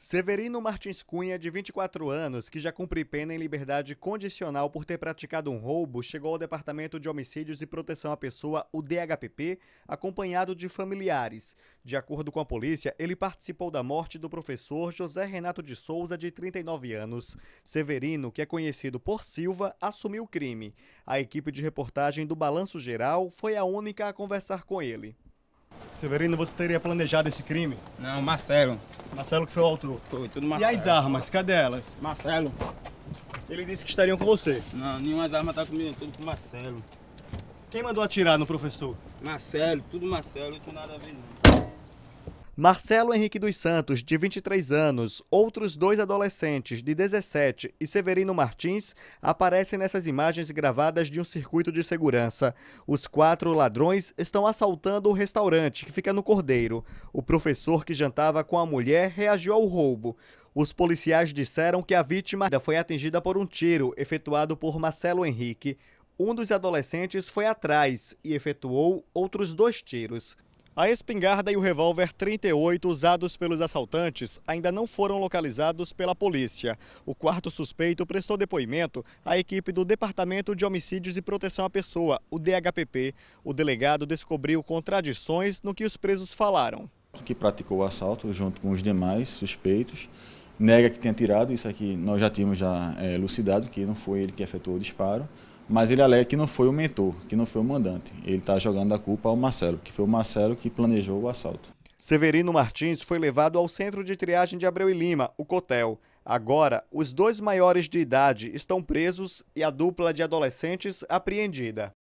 Severino Martins Cunha, de 24 anos, que já cumpre pena em liberdade condicional por ter praticado um roubo, chegou ao Departamento de Homicídios e Proteção à Pessoa, o DHPP, acompanhado de familiares. De acordo com a polícia, ele participou da morte do professor José Renato de Souza, de 39 anos. Severino, que é conhecido por Silva, assumiu o crime. A equipe de reportagem do Balanço Geral foi a única a conversar com ele. Severino, você teria planejado esse crime? Não, Marcelo. Marcelo que foi o autor? Foi, tudo Marcelo. E as armas, cadê elas? Marcelo. Ele disse que estariam com você? Não, nenhuma arma tá comigo, tudo com Marcelo. Quem mandou atirar no professor? Marcelo, tudo Marcelo, não tem nada a ver não. Marcelo Henrique dos Santos, de 23 anos, outros dois adolescentes, de 17, e Severino Martins, aparecem nessas imagens gravadas de um circuito de segurança. Os quatro ladrões estão assaltando o restaurante, que fica no Cordeiro. O professor que jantava com a mulher reagiu ao roubo. Os policiais disseram que a vítima ainda foi atingida por um tiro efetuado por Marcelo Henrique. Um dos adolescentes foi atrás e efetuou outros dois tiros. A espingarda e o revólver 38 usados pelos assaltantes ainda não foram localizados pela polícia. O quarto suspeito prestou depoimento à equipe do Departamento de Homicídios e Proteção à Pessoa, o DHPP. O delegado descobriu contradições no que os presos falaram. Que praticou o assalto junto com os demais suspeitos, nega que tenha tirado, isso aqui nós já tínhamos já é, eh, lucidado, que não foi ele que efetuou o disparo mas ele alega que não foi o mentor, que não foi o mandante. Ele está jogando a culpa ao Marcelo, que foi o Marcelo que planejou o assalto. Severino Martins foi levado ao centro de triagem de Abreu e Lima, o Cotel. Agora, os dois maiores de idade estão presos e a dupla de adolescentes apreendida.